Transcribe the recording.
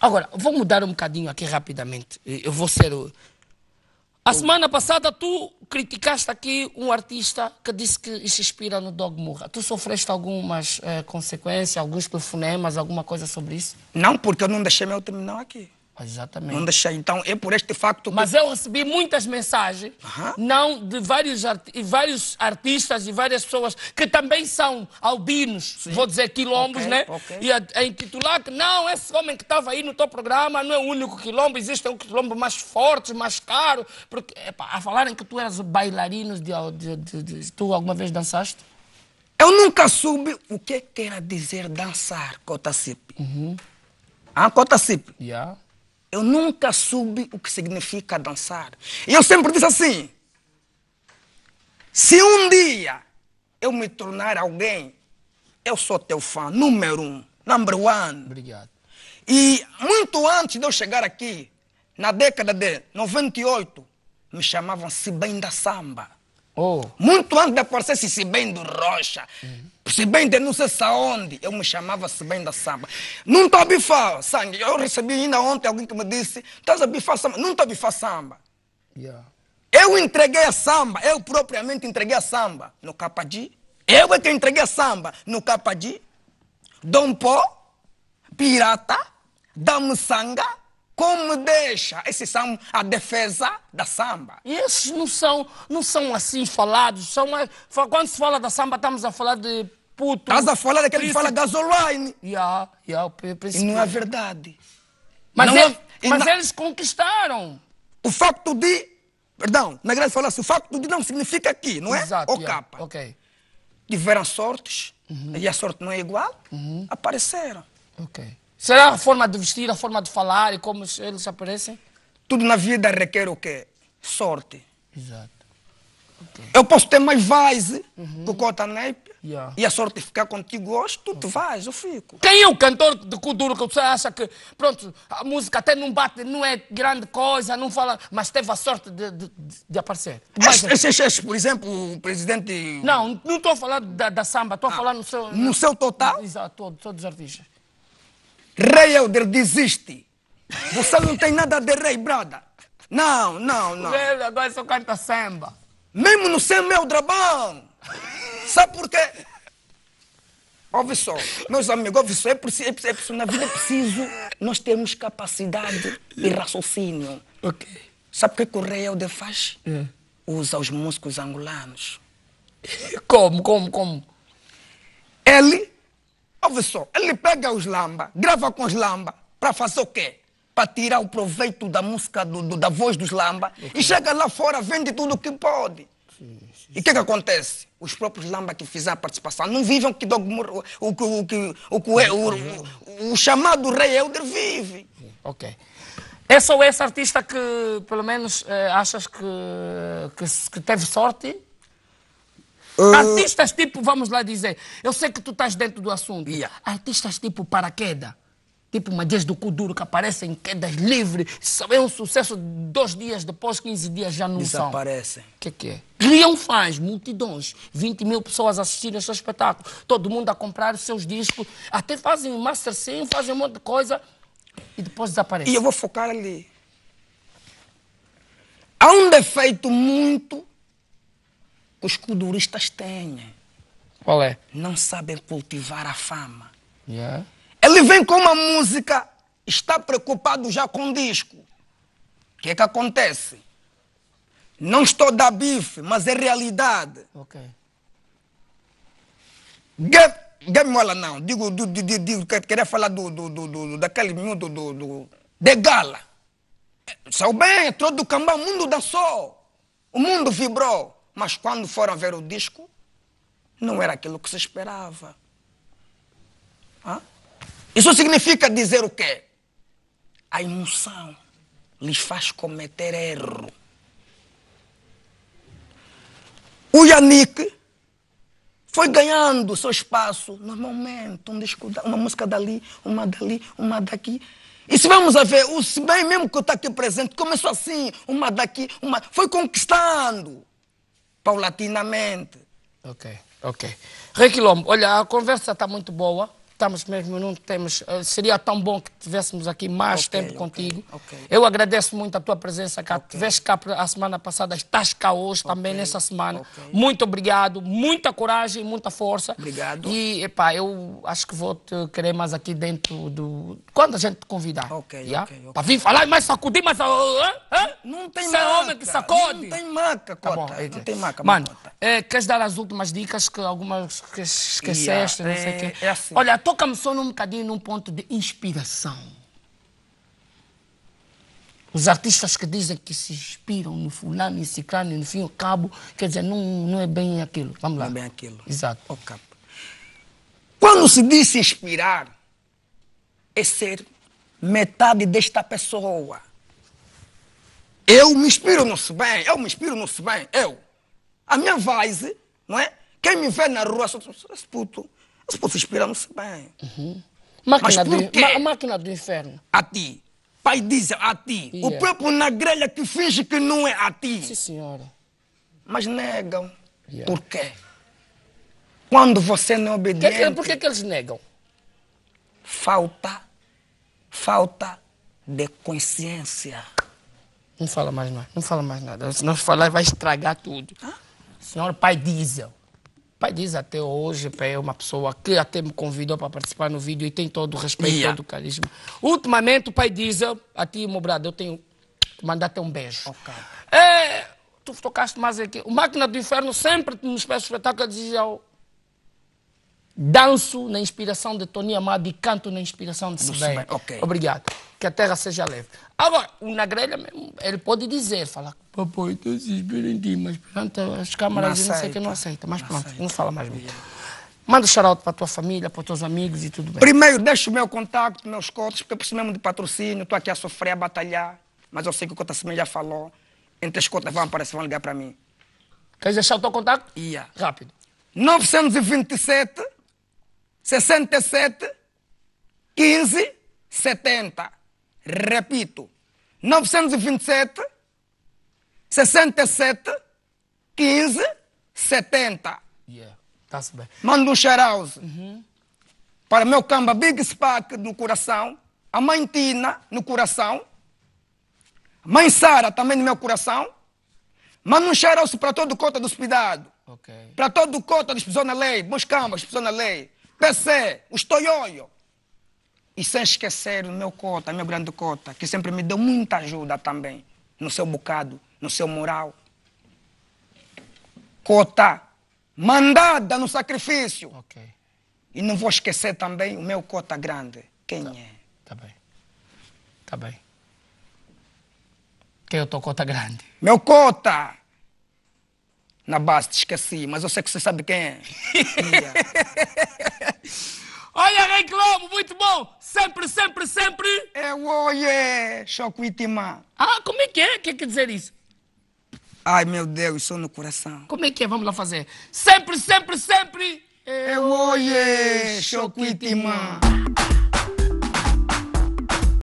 Agora, vou mudar um bocadinho aqui rapidamente. Eu vou ser. A semana passada tu criticaste aqui um artista que disse que se inspira no Dog Murra. Tu sofreste algumas eh, consequências, alguns telefonemas, alguma coisa sobre isso? Não, porque eu não deixei meu terminal aqui. Exatamente. Não deixei. Então é por este facto. Que... Mas eu recebi muitas mensagens, não de vários, arti vários artistas e várias pessoas que também são albinos, Sim. vou dizer quilombos, okay, né? Okay. E a, a, intitular que não, esse homem que estava aí no teu programa não é o único quilombo, existem um quilombo mais forte, mais caro. Porque, epa, a falarem que tu eras bailarino de, de, de, de tu alguma vez dançaste? Eu nunca soube o que era dizer dançar, Cotacipe. Uhum. Ah, Cotacipe. Yeah. Eu nunca soube o que significa dançar. E eu sempre disse assim: se um dia eu me tornar alguém, eu sou teu fã, número um, number one. Obrigado. E muito antes de eu chegar aqui, na década de 98, me chamavam Sibem da Samba. Oh. Muito antes de aparecer bem do Rocha. Uhum. Sibem de não sei aonde. Eu me chamava bem da Samba. Não estou a bifar sangue. Eu recebi ainda ontem alguém que me disse: estás a bifar samba. Não estou a bifar samba. Yeah. Eu entreguei a samba. Eu propriamente entreguei a samba no Capadi. Eu é que entreguei a samba no Capadi. Dom Pó, Pirata, Damusanga. Como deixa? Esses são a defesa da samba. E esses não são, não são assim falados. São, quando se fala da samba, estamos a falar de puto. Estás a falar daquele que fala gasoline. Yeah, yeah, e não é verdade. Mas, não é, mas na... eles conquistaram. O facto de. Perdão, na grande falasse, o facto de não significa aqui, não é? Exato. Ou yeah, capa. Ok. Tiveram sortes, uhum. e a sorte não é igual, uhum. apareceram. Ok. Será a forma de vestir, a forma de falar e como eles aparecem? Tudo na vida requer o quê? Sorte. Exato. Okay. Eu posso ter mais vaz eh? uhum. que o Cota Neipe yeah. e a sorte ficar contigo hoje, tu okay. te vais, eu fico. Quem é o cantor de cu duro que você acha que, pronto, a música até não bate, não é grande coisa, não fala, mas teve a sorte de, de, de aparecer? Mas, este, este, por exemplo, o presidente. Não, não estou a falar da, da samba, estou a ah, falar no seu. No seu total? Exato, todos os artistas. Rei Helder, é desiste. Você não tem nada de rei, brada. Não, não, não. Ele agora só canta samba. Mesmo no samba é o drabão. Sabe por quê? Ouve só, meus amigos, ouve só, é preciso, é preciso, é preciso, na vida é preciso nós termos capacidade e é. raciocínio. Ok. Sabe o que, que o rei Helder faz? É. Usa os músicos angolanos. Como, como, como? Ele Ouve só, ele pega os lamba, grava com os lamba, para fazer o quê? Para tirar o proveito da música, do, do da voz dos lamba, okay. e chega lá fora, vende tudo o que pode. Sim, sim, e o que, que acontece? Os próprios lamba que fizeram a participação não vivem o que o, o, o, o, chamado rei Helder vive. Ok. Essa é ou esse artista que, pelo menos, eh, achas que, que, que teve sorte Uh... Artistas tipo, vamos lá dizer, eu sei que tu estás dentro do assunto. Yeah. Artistas tipo paraquedas, tipo uma dias do Cuduro, que aparecem em quedas livres, é um sucesso dois dias depois, 15 dias já não Desaparecem. são. Desaparecem. O que, que é? Leão é? faz multidões, 20 mil pessoas assistindo ao seu espetáculo, todo mundo a comprar os seus discos, até fazem master sim, fazem um monte de coisa e depois desaparecem. E eu vou focar ali. Há um defeito muito que os culturistas têm. Qual é? Não sabem cultivar a fama. Yeah. Ele vem com uma música, está preocupado já com o disco. O que é que acontece? Não estou da bife, mas é realidade. Ok. Game mola não. Digo, do, queria falar do, do, do, do, daquele mundo do, do, de gala. Saiu bem, entrou do cambão, o mundo dançou. O mundo vibrou. Mas quando foram ver o disco, não era aquilo que se esperava. Hã? Isso significa dizer o quê? A emoção lhes faz cometer erro. O Yannick foi ganhando seu espaço normalmente, um disco, uma música dali, uma dali, uma daqui. E se vamos a ver, o bem mesmo que está aqui presente, começou assim, uma daqui, uma. Foi conquistando paulatinamente. Ok, ok. Requilombo, olha, a conversa está muito boa estamos mesmo, não temos. Eh, seria tão bom que tivéssemos aqui mais okay, tempo okay, contigo. Okay. Eu agradeço muito a tua presença cá. Okay. Tiveste cá a semana passada, estás cá hoje também nessa semana. Muito obrigado, muita coragem, muita força. Obrigado. E, epá, eu acho que vou te querer mais aqui dentro do. Quando a gente te convidar. Ok, yeah? Para vir falar mais sacudir, mas. Não tem Você é maca. homem que sacode. Não tem maca, cota. Tá bom, não tá. tem maca, Mano, é, queres dar as últimas dicas que algumas que esqueceste, yeah. não sei é, É assim. Olha, toca-me só num bocadinho num ponto de inspiração. Os artistas que dizem que se inspiram no fulano, no ciclano, no fim, o cabo, quer dizer, não, não é bem aquilo. Vamos lá. Não é bem aquilo. Exato. O cabo. Quando se diz inspirar, é ser metade desta pessoa. Eu me inspiro no se bem, eu me inspiro no se bem, eu. A minha voz, não é? Quem me vê na rua, só esse puto. Se fosse esperamos bem. Uhum. Máquina, Mas por quê? máquina do inferno. A ti. Pai diz a ti. Yeah. O próprio na grelha que finge que não é a ti. Sim, senhora. Mas negam. Yeah. Por quê? Quando você não obedece, é Que, por que, eles negam? Falta, falta de consciência. Não fala mais nada, não fala mais nada. Se nós falar, vai estragar tudo. Hã? Senhor Pai Diesel pai diz até hoje, é uma pessoa que até me convidou para participar no vídeo e tem todo o respeito, yeah. todo o carisma. Ultimamente, o pai diz, a ti, meu brado, eu tenho que mandar-te um beijo. Okay. É, tu tocaste mais aqui. O Máquina do Inferno sempre nos fez espetáculo, dizia, oh, danço na inspiração de Tony Amado e canto na inspiração de Sibéria. Okay. Obrigado que a terra seja leve. Agora, na grelha mesmo, ele pode dizer, falar, papai, estou desesperando, mas pronto as câmaras não, não sei que não aceita. Mas não pronto, aceita. não fala mais muito. Manda shout-out para a tua família, para os teus amigos e tudo bem. Primeiro, deixa o meu contato, meus cotos, porque eu preciso mesmo de patrocínio, estou aqui a sofrer, a batalhar, mas eu sei que o Cota Semelha já falou. Entre as cotas vão aparecer, vão ligar para mim. Queres deixar o teu contato? Ia. Yeah. Rápido. 927 67 15 70. Repito, 927, 67, 15, 70. Yeah, tá-se Mando um shout uhum. para meu camba Big Spack no coração, a mãe Tina no coração, a mãe Sara também no meu coração. Mando um shout para todo cota do hospedado. Okay. Para todo cota dos pessoas na lei, bons cambas, pessoas na lei. PC, os Toyoyo. E sem esquecer o meu cota, o meu grande cota, que sempre me deu muita ajuda também, no seu bocado, no seu moral. Cota, mandada no sacrifício. Ok. E não vou esquecer também o meu cota grande. Quem tá. é? Tá bem. Tá bem. Quem é o teu cota grande? Meu cota! Na base, te esqueci, mas eu sei que você sabe quem é. Olha, Rei Globo, muito bom! Sempre, sempre, sempre! É o Oye, Chocuitimã! Ah, como é que é? O que é quer dizer isso? Ai, meu Deus, sou no coração. Como é que é? Vamos lá fazer. Sempre, sempre, sempre! É o yeah, Chocuitimã.